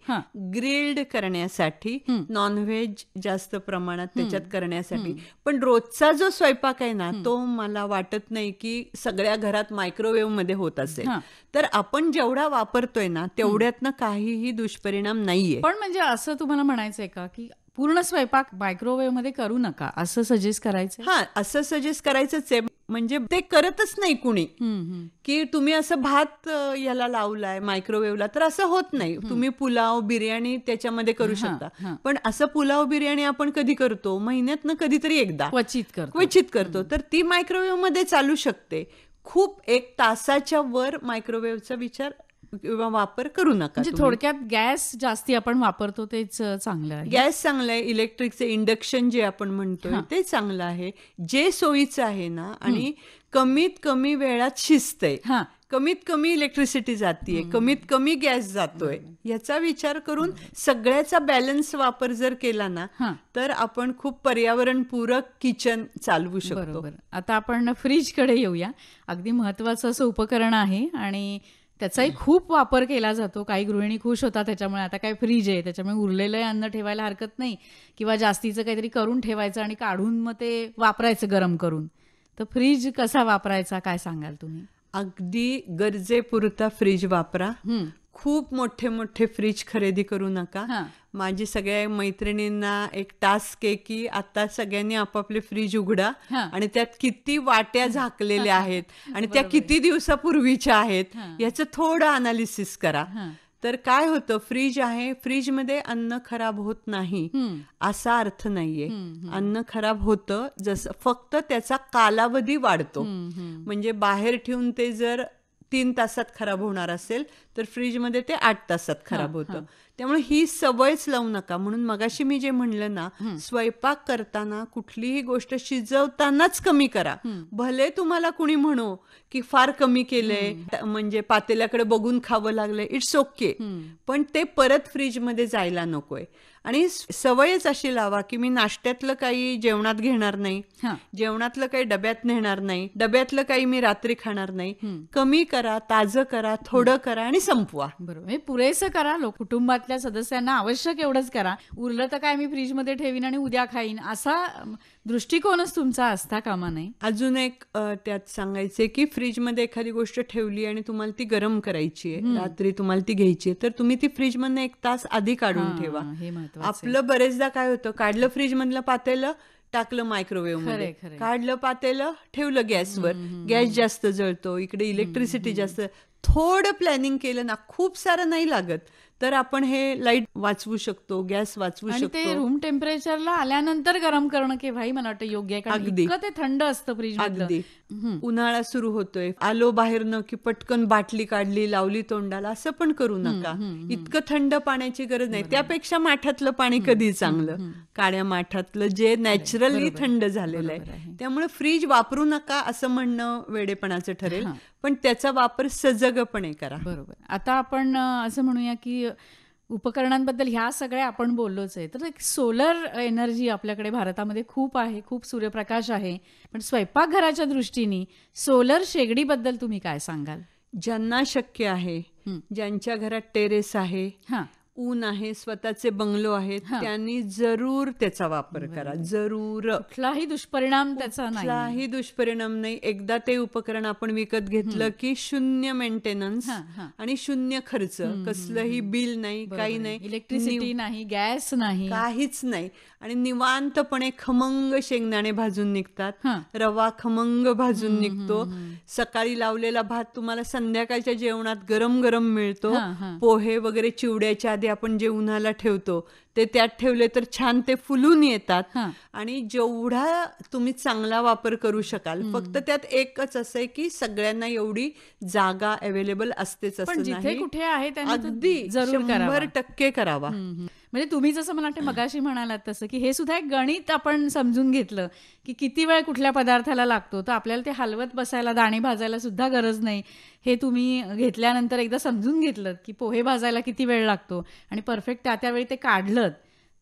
Speaker 2: ग्रिल्ड करण्यासाठी नॉनव्हेज जास्त प्रमाणात त्याच्यात करण्यासाठी पण रोजचा जो स्वयंपाक आहे ना तो मला वाटत नाही की सगळ्या घरात मायक्रोवेव्ह मध्ये होत असेल तर आपण जेवढा वापरतोय ना तेवढ्यातनं काहीही दुष्परिणाम नाहीये पण
Speaker 1: म्हणजे असं तुम्हाला म्हणायचंय का की पूर्ण स्वयंपाक मायक्रोवेव्ह मध्ये करू नका असं सजेस्ट करायचं
Speaker 2: हा असं सजेस्ट करायचंच आहे म्हणजे ते करतच नाही कुणी की तुम्ही असं भात याला लावलाय मायक्रोवेव्हला तर असं होत नाही तुम्ही पुलाव बिर्याणी त्याच्यामध्ये करू शकता पण असं पुलाव बिर्याणी आपण कधी करतो महिन्यात कधीतरी एकदा क्वचित करतो क्वचित करतो तर ती मायक्रोवेव्ह मध्ये चालू शकते खूप एक तासाच्या वर मायक्रोवेव्हचा विचार किंवा वापर करू नका म्हणजे थोडक्यात
Speaker 1: गॅस जास्ती आपण वापरतो तेच चांगलं आहे गॅस
Speaker 2: चांगलं आहे इलेक्ट्रिकचे इंडक्शन जे आपण म्हणतो ते चांगलं आहे जे सोयीचं आहे ना आणि कमीत कमी वेळात हा कमीत कमी इलेक्ट्रिसिटी जातीये कमीत कमी गॅस जातोय याचा विचार करून सगळ्याचा बॅलन्स वापर जर केला ना तर आपण खूप पर्यावरणपूरक
Speaker 1: किचन चालवू शकतो आता आपण कडे येऊया अगदी महत्वाचं असं उपकरण आहे आणि त्याचाही खूप वापर केला जातो काही गृहिणी खुश होता त्याच्यामुळे आता काय फ्रीज आहे त्याच्यामुळे उरलेलं अन्न ठेवायला हरकत नाही किंवा जास्तीचं काहीतरी करून ठेवायचं आणि काढून मग ते वापरायचं गरम करून तर फ्रीज कसा वापरायचा काय सांगाल तुम्ही अगदी
Speaker 2: गरजेपुरता फ्रीज वापरा खूप मोठे मोठे फ्रीज खरेदी करू नका माझी सगळ्या मैत्रिणींना एक टास्क आहे की आता सगळ्यांनी आपापले फ्रीज उघडा आणि त्यात किती वाट्या झाकलेल्या आहेत आणि त्या किती दिवसापूर्वीच्या आहेत याचं थोडं अनालिसिस करा तर काय होतं फ्रीज आहे मध्ये अन्न खराब होत नाही असा अर्थ नाहीये अन्न खराब होतं जसं फक्त त्याचा कालावधी वाढतो म्हणजे बाहेर ठेवून ते जर तीन तासात खराब होणार असेल तर फ्रीजमध्ये ते आठ तासात खराब होतं त्यामुळे ही सवयच लावू नका म्हणून मगाशी मी जे म्हणलं ना स्वयंपाक करताना कुठलीही गोष्ट शिजवतानाच कमी करा भले तुम्हाला कुणी म्हणू की फार कमी केलंय म्हणजे पातेल्याकडे बघून खावं लागलंय इट्स ओके पण ते परत फ्रीजमध्ये जायला नकोय आणि सवयच अशी लावा की मी नाश्त्यातलं काही जेवणात घेणार नाही जेवणातलं काही डब्यात नेणार नाही डब्यातलं काही मी रात्री खाणार नाही कमी
Speaker 1: करा ताजं करा थोडं करा आणि संपवा बरोबर पुरेस म्हणजे पुरेसं करा लोक कुटुंबातल्या सदस्यांना आवश्यक एवढंच करा उरलं तर काय मी फ्रीजमध्ये ठेवीन आणि उद्या खाईन असा दृष्टिकोनच तुमचा असता कामा नाही अजून एक त्यात सांगायचे की फ्रीजमध्ये एखादी गोष्ट ठेवली
Speaker 2: आणि तुम्हाला ती गरम करायची आहे रात्री तुम्हाला ती घ्यायची आहे तर तुम्ही ती फ्रीजमधनं एक तास आधी काढून ठेवा
Speaker 1: हे आपलं
Speaker 2: बरेचदा काय होतं काढलं फ्रीजमधलं पातेलं टाकलं मायक्रोवेव्ह मध्ये काढलं पातेलं ठेवलं गॅसवर गॅस जास्त जळतो इकडे इलेक्ट्रिसिटी जास्त थोडं प्लॅनिंग केलं ना खूप सारं नाही लागत तर आपण हे लाईट वाचवू शकतो गॅस वाचवू शकतो ते रूम
Speaker 1: टेम्परेचरला आल्यानंतर गरम करणं की भाई मला वाटतं योग्य आहे ते थंड असतं फ्रीज
Speaker 2: उन्हाळा सुरू होतोय आलो बाहेर न की पटकन बाटली काढली लावली तोंडाला असं पण करू नका इतकं थंड पाण्याची गरज नाही त्यापेक्षा माठातलं पाणी कधी चांगलं काळ्या माठातलं जे नॅचरली थंड झालेलं आहे त्यामुळे फ्रीज वापरू नका असं म्हणणं वेडेपणाचं ठरेल पण त्याचा वापर सजगपणे करा बरोबर
Speaker 1: आता आपण असं म्हणूया की उपकरणांबद्दल ह्या सगळ्या आपण बोललोच आहे तर एक सोलर एनर्जी आपल्याकडे भारतामध्ये खूप आहे खूप सूर्यप्रकाश आहे पण स्वयंपाकघराच्या दृष्टीने सोलर शेगडीबद्दल तुम्ही काय सांगाल ज्यांना शक्य आहे ज्यांच्या घरात टेरेस आहे
Speaker 2: ऊन आहे स्वतःचे बंगलो आहेत त्यांनी जरूर त्याचा वापर करा जरूर कुठलाही
Speaker 1: दुष्परिणाम त्याचा कुठलाही
Speaker 2: दुष्परिणाम नाही एकदा ते उपकरण आपण विकत घेतलं की शून्य मेंटेनन्स आणि शून्य खर्च कसलंही बिल नाही काही नाही इलेक्ट्रिसिटी नाही गॅस नाही काहीच नाही आणि निवांतपणे खमंग शेंगदाणे भाजून निघतात रवा खमंग भाजून निघतो सकाळी लावलेला भात तुम्हाला संध्याकाळच्या जेवणात गरम गरम मिळतो पोहे वगैरे चिवड्याच्या आधी आपण जे उन्हाला ठेवतो ते त्यात ठेवले तर छान ते फुलून येतात आणि जेवढा तुम्ही चांगला वापर करू शकाल फक्त त्यात एकच असं आहे की सगळ्यांना एवढी जागा अवेलेबल असतेच असं कुठे
Speaker 1: आहे अगदी शंभर
Speaker 2: टक्के करावा
Speaker 1: म्हणजे तुम्ही जसं मला वाटतं मगाशी म्हणालात तसं की हे सुद्धा एक गणित आपण समजून घेतलं की किती वेळ कुठल्या पदार्थाला लागतो तर आपल्याला ते हलवत बसायला दाणे भाजायला सुद्धा गरज नाही हे तुम्ही घेतल्यानंतर एकदा समजून घेतलं की पोहे भाजायला किती वेळ लागतो आणि परफेक्ट त्या त्यावेळी ते काढलं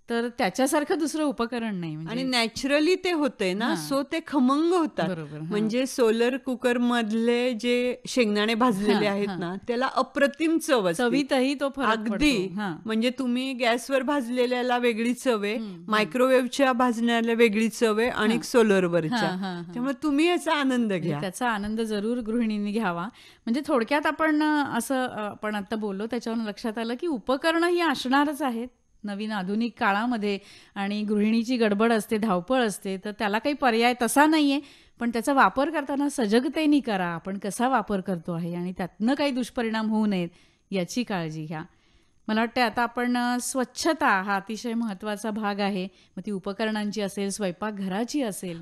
Speaker 1: तर त्याच्यासारखं दुसरं उपकरण नाही म्हणजे आणि नॅचरली ते होतंय ना
Speaker 2: सो ते खमंग होतात म्हणजे सोलर कुकर मधले जे शेंगदाणे भाजलेले आहेत ना त्याला अप्रतिम चव चवीतही तो अगदी म्हणजे तुम्ही गॅसवर भाजलेल्याला वेगळी चव आहे मायक्रोवेव्हच्या भाजण्याला वेगळी चव आहे आणि वरच्या त्यामुळे
Speaker 1: तुम्ही याचा आनंद म्हणजे घ्या त्याचा आनंद जरूर गृहिणींनी घ्यावा म्हणजे थोडक्यात आपण असं आपण आता बोललो त्याच्यावर लक्षात आलं की उपकरणं ही असणारच आहेत नवीन आधुनिक काळामध्ये आणि गृहिणीची गडबड असते धावपळ असते तर त्याला काही पर्याय तसा नाही आहे पण त्याचा वापर करताना सजगतेने करा आपण कसा वापर करतो आहे आणि त्यातनं काही दुष्परिणाम होऊ नयेत याची काळजी घ्या मला वाटतं आता आपण स्वच्छता हा अतिशय महत्त्वाचा भाग आहे मग ती उपकरणांची असेल स्वयंपाकघराची असेल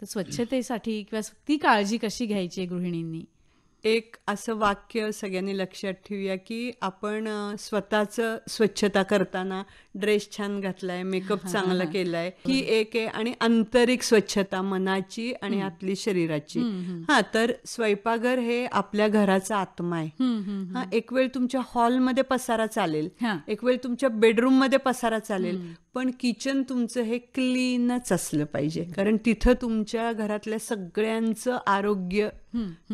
Speaker 1: तर स्वच्छतेसाठी किंवा ती काळजी कशी घ्यायची गृहिणींनी एक असं
Speaker 2: वाक्य सगळ्यांनी लक्षात ठेवूया की आपण स्वतःचं स्वच्छता करताना ड्रेस छान घातलाय मेकअप चांगला केलाय ही एक आहे आणि आंतरिक स्वच्छता मनाची आणि आपली शरीराची हा तर स्वयंपाकघर हे आपल्या घराचा आत्मा आहे हा एक वेळ तुमच्या हॉलमध्ये पसारा चालेल एक वेळ तुमच्या बेडरूम मध्ये पसारा चालेल पण किचन तुमचं हे क्लीनच असलं पाहिजे कारण तिथं तुमच्या घरातल्या सगळ्यांचं आरोग्य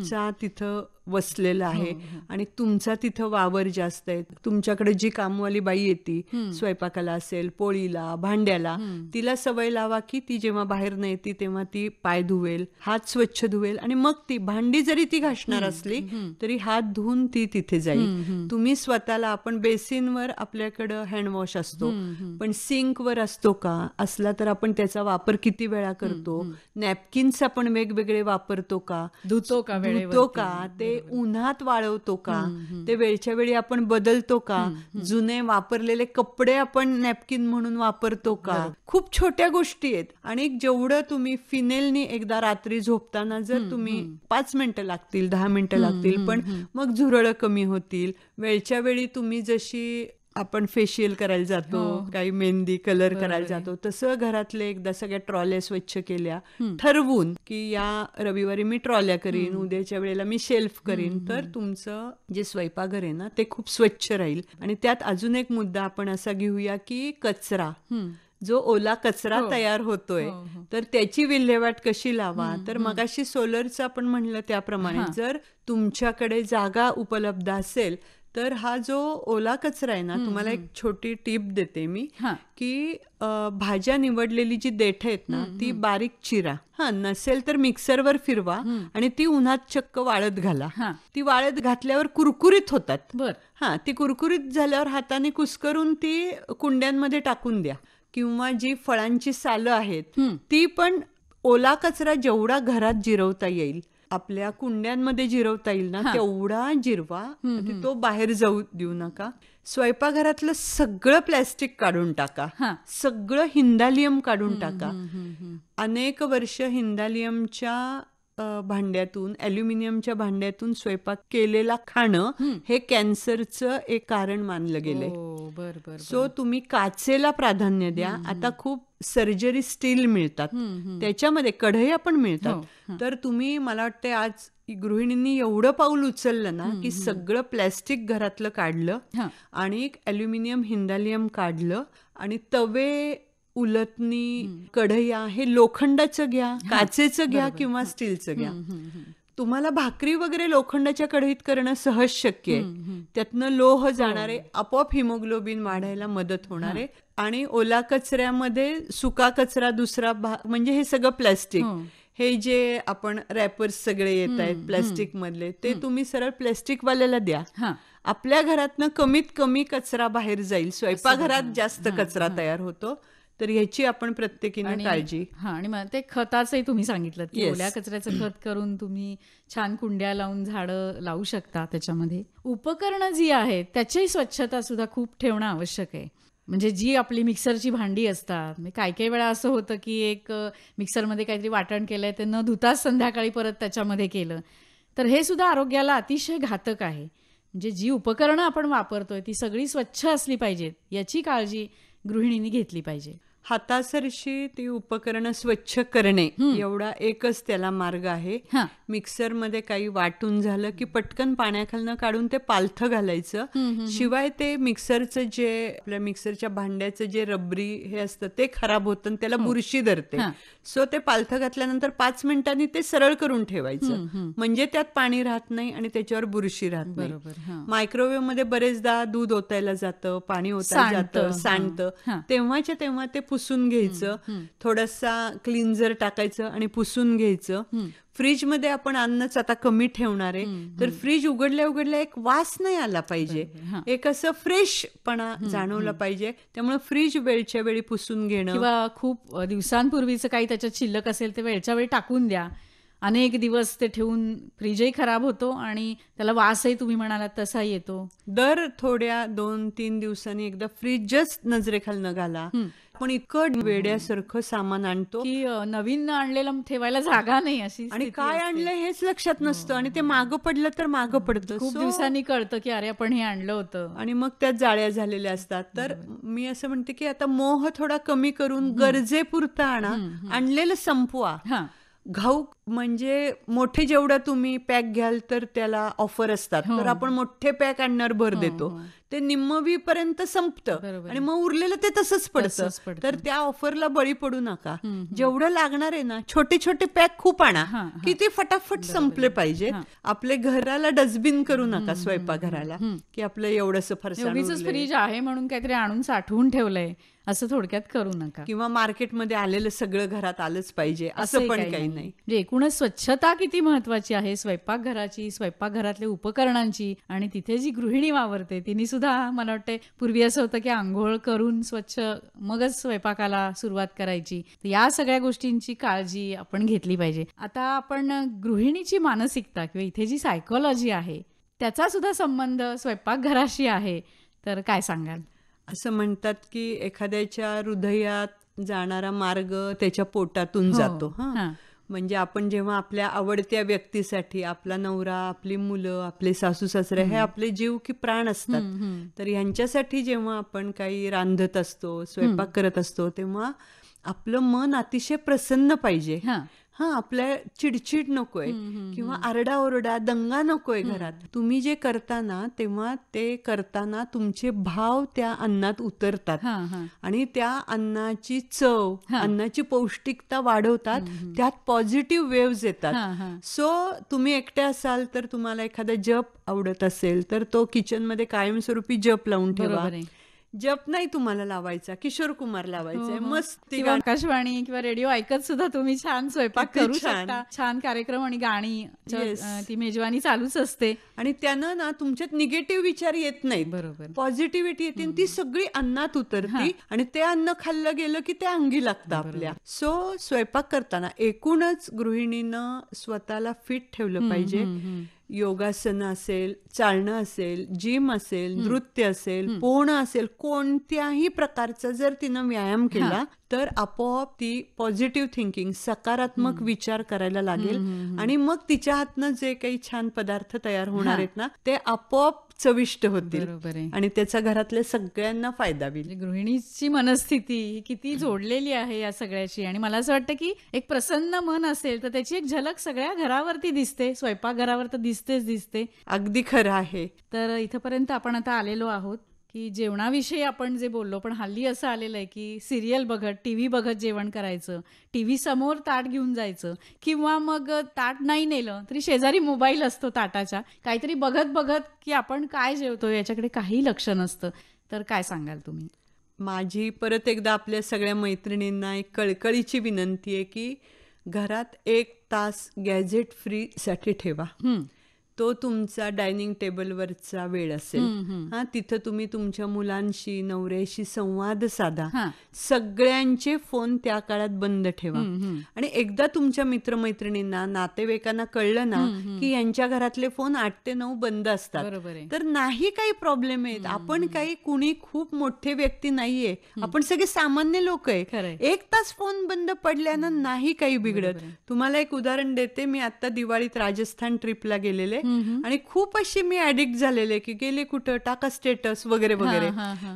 Speaker 2: चा तिथं वसलेलं हो, आहे हो. आणि तुमचा तिथं वावर जास्त आहे तुमच्याकडे जी कामवाली बाई येते स्वयंपाकाला असेल पोळीला भांड्याला तिला सवय लावा की ती जेव्हा बाहेर नाही येते तेव्हा ती पाय धुवेल हात स्वच्छ धुवेल आणि मग ती भांडी जरी ती घासणार असली तरी हात धुवून ती तिथे जाईल तुम्ही स्वतःला आपण बेसिनवर आपल्याकडं हँडवॉश असतो पण सिंकवर असतो का असला तर आपण त्याचा वापर किती वेळा करतो नॅपकिन्स आपण वेगवेगळे वापरतो का धुतो का धुतो का ते उन्हात वाळवतो का ते वेळच्या वेळी आपण बदलतो का जुने वापरलेले कपडे आपण नॅपकिन म्हणून वापरतो का खूप छोट्या गोष्टी आहेत आणि जेवढं तुम्ही फिनेलनी एकदा रात्री झोपताना जर तुम्ही पाच मिनिटं लागतील दहा मिनिटं लागतील पण मग झुरळं कमी होतील वेळच्या वेळी तुम्ही जशी आपण फेशियल करायला जातो हो. काही मेहंदी कलर करायला जातो तसं घरातले एकदा सगळ्या ट्रॉल्या स्वच्छ केल्या ठरवून की या रविवारी मी ट्रॉल्या करीन उद्याच्या वेळेला मी शेल्फ करीन तर तुमचं जे स्वयंपाकघर आहे ना ते खूप स्वच्छ राहील आणि त्यात अजून एक मुद्दा आपण असा घेऊया की कचरा जो ओला कचरा हो, तयार होतोय हो, हो. तर त्याची विल्हेवाट कशी लावा तर मगाशी सोलरचं आपण म्हणलं त्याप्रमाणे जर तुमच्याकडे जागा उपलब्ध असेल तर हा जो ओला कचरा आहे ना तुम्हाला एक छोटी टीप देते मी की भाज्या निवडलेली जी देठ आहेत ना ती बारीक चिरा हा नसेल तर मिक्सरवर फिरवा आणि ती उन्हात चक्क वाळत घाला ती वाळत घातल्यावर कुरकुरीत होतात हा ती कुरकुरीत झाल्यावर हाताने कुस्करून ती कुंड्यांमध्ये टाकून द्या किंवा जी फळांची सालं आहेत ती पण ओला कचरा जेवढा घरात जिरवता येईल आपल्या कुंड्यांमध्ये जिरवता येईल ना तेवढा जिरवा म्हणजे तो बाहेर जाऊ देऊ नका स्वयंपाकघरातलं सगळं प्लॅस्टिक काढून टाका सगळं हिंदालियम काढून टाका अनेक वर्ष हिंदालियमच्या भांड्यातून ॲल्युमिनियमच्या भांड्यातून स्वयंपाक केलेला खाणं हे कॅन्सरचं एक कारण मानलं गेलंय
Speaker 1: हो,
Speaker 2: सो तुम्ही काचेला प्राधान्य द्या आता खूप सर्जरी स्टील मिळतात त्याच्यामध्ये कढया पण मिळतात हो, तर तुम्ही मला वाटते आज गृहिणींनी एवढं पाऊल उचललं ना की सगळं प्लॅस्टिक घरातलं काढलं आणि एक हिंदालियम काढलं आणि तवे उलटणी कढया हे लोखंडाचं घ्या काचेचं घ्या किंवा स्टीलचं घ्या तुम्हाला भाकरी वगैरे लोखंडाच्या कढईत करणं सहज शक्य आहे त्यातनं लोह हो. जाणारे आपोआप हिमोग्लोबिन वाढायला मदत होणार आहे आणि ओला कचऱ्यामध्ये सुका कचरा दुसरा भाग म्हणजे हे सगळं प्लॅस्टिक हो. हे जे आपण रॅपर्स सगळे येत आहेत प्लॅस्टिक मधले ते तुम्ही सरळ प्लॅस्टिकवाल्याला द्या आपल्या घरातनं कमीत कमी कचरा बाहेर जाईल स्वयंपाकघरात जास्त कचरा तयार होतो तर ह्याची आपण प्रत्येकीने काळजी
Speaker 1: हा आणि ते खताचंही तुम्ही सांगितलं की ओल्या कचऱ्याचं खत करून तुम्ही छान कुंड्या लावून झाडं लावू शकता त्याच्यामध्ये उपकरणं जी आहेत त्याची स्वच्छता सुद्धा खूप ठेवणं आवश्यक आहे म्हणजे जी आपली मिक्सरची भांडी असतात म्हणजे काही काही वेळा असं होतं की एक मिक्सरमध्ये काहीतरी वाटण केलंय ते न धुताच संध्याकाळी परत त्याच्यामध्ये केलं तर हे सुद्धा आरोग्याला अतिशय घातक आहे म्हणजे जी उपकरणं आपण वापरतोय ती सगळी स्वच्छ असली पाहिजेत याची काळजी गृहिणीने घेतली पाहिजे हातासरशी ती उपकरणं स्वच्छ करणे
Speaker 2: एवढा एकच त्याला मार्ग आहे मिक्सरमध्ये काही वाटून झालं की पटकन पाण्याखालनं काढून ते पालथं घालायचं शिवाय ते मिक्सरचं जे आपल्या मिक्सरच्या भांड्याचं जे रबरी हे असतं ते खराब होतं आणि त्याला हो. बुरशी धरते सो ते पालथं घातल्यानंतर पाच मिनिटांनी ते सरळ करून ठेवायचं म्हणजे त्यात पाणी राहत नाही आणि त्याच्यावर बुरशी राहत नाही मायक्रोवेव्ह मध्ये बरेचदा दूध ओतायला जातं पाणी ओतायला जातं सांडतं तेव्हाच्या तेव्हा ते पुसून घ्यायचं थोडासा क्लिन्झर टाकायचं आणि पुसून घ्यायचं फ्रीजमध्ये आपण अन्नच आता कमी ठेवणार आहे तर फ्रीज उघडल्या उघडल्या एक वास नाही आला पाहिजे एक असं फ्रेशपणा जाणवला पाहिजे त्यामुळे फ्रीज वेळच्या वेळी पुसून घेणं किंवा
Speaker 1: खूप दिवसांपूर्वीचं काही त्याच्यात शिल्लक असेल ते वेळच्या वेळी टाकून द्या अनेक दिवस ते ठेवून फ्रीजही खराब होतो आणि त्याला वासही तुम्ही म्हणाला तसा येतो
Speaker 2: दर थोड्या दोन तीन दिवसांनी एकदा जस्ट नजरेखाल न घाला आपण इकड वेड्यासारखं सामान आणतो की नवीन आणलेलं
Speaker 1: ठेवायला जागा नाही अशी आणि काय
Speaker 2: आणलं हेच लक्षात नसतं आणि ते मागं पडलं तर मागं पडतं खूप दिवसांनी कळतं की अरे आपण हे आणलं होतं आणि मग त्यात जाळ्या झालेल्या असतात तर मी असं म्हणते की आता मोह थोडा कमी करून गरजेपुरता आणा आणलेलं संपवा घाऊक म्हणजे मोठे जेवढं तुम्ही पॅक घ्याल तर त्याला ऑफर असतात हो. तर आपण मोठे पॅक आणणार भर हो, देतो हो. ते निम्मवी पर्यंत संपतं आणि मग उरलेलं ते तसंच पडतं तर त्या ऑफरला बळी पडू नका जेवढं लागणार आहे ना छोटे छोटे पॅक खूप आणा की ते फटाफट संपले पाहिजे आपले घराला डस्टबिन करू नका स्वयंपाकघराला की आपलं एवढंसं फारसं फ्रीज आहे
Speaker 1: म्हणून काहीतरी आणून साठवून ठेवलंय असं थोडक्यात करू नका किंवा मार्केटमध्ये
Speaker 2: आलेलं सगळं घरात आलंच पाहिजे असं पण काही नाही
Speaker 1: एकूणच स्वच्छता किती महत्वाची आहे स्वयंपाकघराची स्वयंपाकघरातल्या उपकरणांची आणि तिथे जी गृहिणी वावरते तिने सुद्धा मला वाटते पूर्वी असं होतं की आंघोळ करून स्वच्छ मगच स्वयंपाकाला सुरुवात करायची या सगळ्या गोष्टींची काळजी आपण घेतली पाहिजे आता आपण गृहिणीची मानसिकता किंवा इथे जी सायकोलॉजी आहे त्याचा सुद्धा संबंध स्वयंपाकघराशी आहे तर काय सांगाल असं म्हणतात
Speaker 2: की एखाद्याच्या हृदयात जाणारा मार्ग त्याच्या पोटातून हो. जातो हा म्हणजे आपण जेव्हा आपल्या आवडत्या व्यक्तीसाठी आपला नवरा आपली मुलं आपले सासू सासरे हे आपले जीव की प्राण असतात तर ह्यांच्यासाठी जेव्हा आपण काही रांधत असतो स्वयंपाक करत असतो तेव्हा आपलं मन अतिशय प्रसन्न पाहिजे हा आपल्या चिडचिड नकोय किंवा आरडाओरडा दंगा नकोय घरात तुम्ही जे करताना तेव्हा ते करताना तुमचे भाव त्या अन्नात उतरतात आणि त्या अन्नाची चव अन्नाची पौष्टिकता वाढवतात त्यात पॉझिटिव्ह वेव्ज येतात सो तुम्ही एकटे असाल तर तुम्हाला एखादा जप आवडत असेल तर तो किचनमध्ये कायमस्वरूपी जप लावून ठेवा जप नाही तुम्हाला लावायचा किशोर कुमार लावायचा हो, हो. मस्त
Speaker 1: आकाशवाणी किंवा रेडिओ ऐकत सुद्धा तुम्ही छान स्वयंपाक करू शकता छान कार्यक्रम आणि गाणी ती मेजवानी चालूच असते आणि
Speaker 2: त्यानं ना तुमच्यात निगेटिव्ह विचार येत नाही बरोबर पॉझिटिव्हिटी येते ती सगळी अन्नात उतरती आणि ते अन्न खाल्लं गेलं की ते अंगी लागतं आपल्या सो स्वयंपाक करताना एकूणच गृहिणीनं स्वतःला फिट ठेवलं पाहिजे योगासनं असेल चालणं असेल जिम असेल नृत्य असेल पोहणं असेल कोणत्याही प्रकारचा जर तिनं व्यायाम केला तर आपोआप ती पॉझिटिव्ह थिंकिंग सकारात्मक विचार करायला लागेल आणि मग तिच्या हातनं जे काही छान पदार्थ तयार होणार आहेत ना ते आपोआप चविष्ट होतील आणि त्याचा घरातल्या सगळ्यांना फायदा होईल म्हणजे
Speaker 1: गृहिणीची मनस्थिती किती जोडलेली आहे या सगळ्याशी आणि मला असं वाटतं की एक प्रसन्न मन असेल तर त्याची एक झलक सगळ्या घरावरती दिसते स्वयंपाकघरावर तर दिसतेच दिसते अगदी
Speaker 2: खरं आहे
Speaker 1: तर इथपर्यंत आपण आता आलेलो आहोत की जेवणाविषयी आपण जे बोललो पण हल्ली असं आलेलं आहे की सिरियल बघत टी व्ही बघत जेवण करायचं टी व्ही समोर ताट घेऊन जायचं किंवा मग ताट नाही नेलं तरी शेजारी मोबाईल असतो ताटाच्या काहीतरी बघत बघत की आपण काय जेवतो याच्याकडे काही लक्ष नसतं तर काय सांगाल तुम्ही
Speaker 2: माझी परत एकदा आपल्या सगळ्या मैत्रिणींना एक कळकळीची विनंती आहे की घरात एक तास गॅझेट फ्रीसाठी ठेवा तो तुमचा डायनिंग टेबलवरचा वेळ असेल हा तिथं तुम्ही तुमच्या मुलांशी नवऱ्याशी संवाद साधा सगळ्यांचे फोन त्या काळात बंद ठेवा आणि एकदा तुमच्या मित्रमैत्रिणींना नातेवाईकांना कळलं ना की यांच्या घरातले फोन आठ ते नऊ बंद असतात तर नाही काही प्रॉब्लेम आहेत आपण काही कुणी खूप मोठे व्यक्ती नाहीये आपण सगळे सामान्य लोक आहे एक तास फोन बंद पडल्यानं नाही काही बिघडत तुम्हाला एक उदाहरण देते मी आता दिवाळीत राजस्थान ट्रिपला गेलेले आणि खूप अशी मी ऍडिक्ट झालेले की गेले कुठं टाका स्टेटस वगैरे वगैरे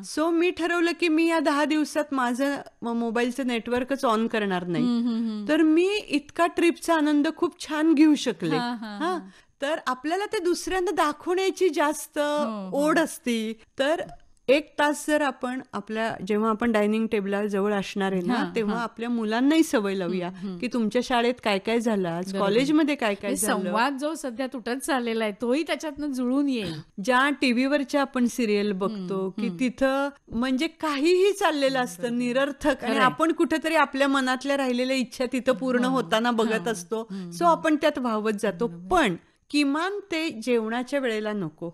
Speaker 2: सो मी ठरवलं की मी या दहा दिवसात माझं मोबाईलचं नेटवर्कच ऑन करणार नाही तर मी इतका ट्रिपचा आनंद खूप छान घेऊ शकले हा तर आपल्याला ते दुसऱ्यांदा दाखवण्याची जास्त हो, हो. ओढ असती तर एक तास जर आपण आपल्या जेव्हा आपण डायनिंग टेबला जवळ असणार आहे ना तेव्हा आपल्या मुलांनाही सवय लावूया की तुमच्या शाळेत काय काय झालं आज कॉलेजमध्ये काय काय संवाद
Speaker 1: जो सध्या तुटत चाललेला आहे तोही त्याच्यातनं जुळून येईल
Speaker 2: ज्या टीव्हीवरच्या आपण सिरियल बघतो की तिथं म्हणजे काहीही चाललेलं असतं निरर्थक आणि आपण कुठेतरी आपल्या मनातल्या राहिलेल्या इच्छा तिथं पूर्ण हो. होताना बघत असतो सो आपण त्यात व्हावत जातो पण किमान ते जेवणाच्या वेळेला नको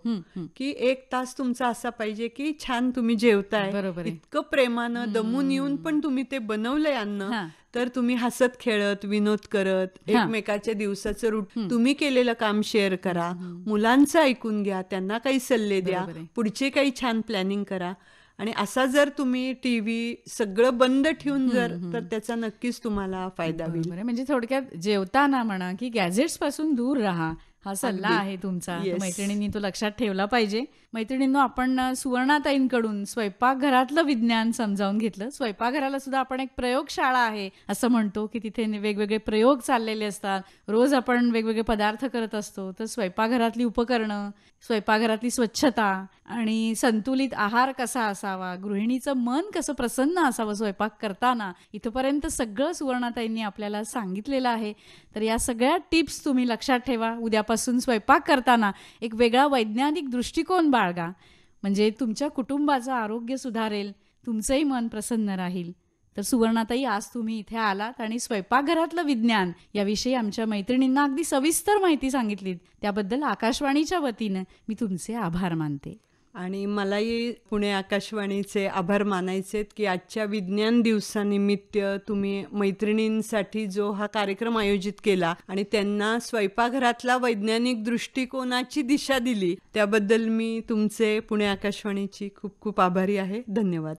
Speaker 2: की एक तास तुमचा असा पाहिजे की छान तुम्ही जेवताय इतकं प्रेमानं दमून येऊन पण तुम्ही ते बनवलंय अन्न तर तुम्ही हसत खेळत विनोद करत एकमेकाच्या दिवसाचं रूट तुम्ही केलेलं काम शेअर करा मुलांचं ऐकून घ्या त्यांना काही सल्ले द्या पुढचे काही छान प्लॅनिंग करा आणि असा जर तुम्ही टीव्ही सगळं बंद ठेवून जर तर त्याचा नक्कीच तुम्हाला फायदा होईल
Speaker 1: म्हणजे थोडक्यात जेवताना म्हणा की गॅझेट्स पासून दूर राहा हा सल्ला आहे तुमचा मैत्रिणींनी तो लक्षात ठेवला पाहिजे मैत्रिणींनो आपण सुवर्णाताईंकडून स्वयंपाकघरातलं विज्ञान समजावून घेतलं स्वयंपाकघराला सुद्धा आपण एक प्रयोगशाळा आहे असं म्हणतो की तिथे वेगवेगळे प्रयोग चाललेले असतात रोज आपण वेगवेगळे पदार्थ करत असतो तर स्वयंपाकघरातली उपकरणं स्वयंपाकघरातली स्वच्छता आणि संतुलित आहार कसा असावा गृहिणीचं मन कसं प्रसन्न असावं स्वयंपाक करताना इथंपर्यंत सगळं सुवर्णाताईंनी आपल्याला सांगितलेलं आहे तर या सगळ्या टिप्स तुम्ही लक्षात ठेवा उद्यापासून स्वयंपाक करताना एक वेगळा वैज्ञानिक दृष्टिकोन बाळगा म्हणजे तुमच्या कुटुंबाचं आरोग्य सुधारेल तुमचंही मन प्रसन्न राहील तर सुवर्णाताई आज तुम्ही इथे आलात आणि स्वयंपाकघरातलं विज्ञान याविषयी आमच्या मैत्रिणींना अगदी सविस्तर माहिती सांगितलीत त्याबद्दल आकाशवाणीच्या वतीनं मी तुमचे आभार मानते
Speaker 2: आणि मलाही पुणे आकाशवाणीचे आभार मानायचे की आजच्या विज्ञान दिवसानिमित्त तुम्ही मैत्रिणींसाठी जो हा कार्यक्रम आयोजित केला आणि त्यांना स्वयंपाकघरातला वैज्ञानिक दृष्टिकोनाची दिशा दिली त्याबद्दल मी तुमचे पुणे आकाशवाणीची खूप खूप आभारी आहे धन्यवाद